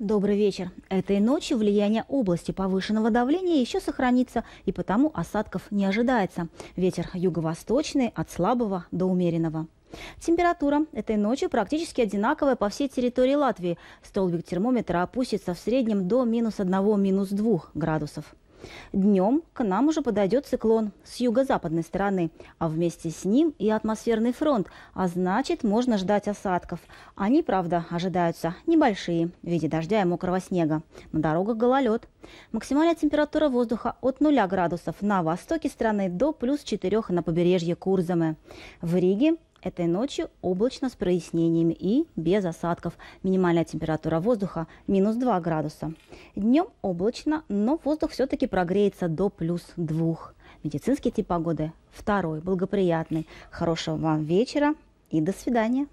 Добрый вечер. Этой ночью влияние области повышенного давления еще сохранится, и потому осадков не ожидается. Ветер юго-восточный от слабого до умеренного. Температура этой ночью практически одинаковая по всей территории Латвии. Столбик термометра опустится в среднем до минус 1-2 минус градусов. Днем к нам уже подойдет циклон с юго-западной стороны, а вместе с ним и атмосферный фронт, а значит можно ждать осадков. Они, правда, ожидаются небольшие в виде дождя и мокрого снега. На дорогах гололед. Максимальная температура воздуха от 0 градусов на востоке страны до плюс 4 на побережье Курзаме. В Риге Этой ночью облачно с прояснениями и без осадков. Минимальная температура воздуха минус 2 градуса. Днем облачно, но воздух все-таки прогреется до плюс 2. Медицинский тип погоды второй, благоприятный. Хорошего вам вечера и до свидания.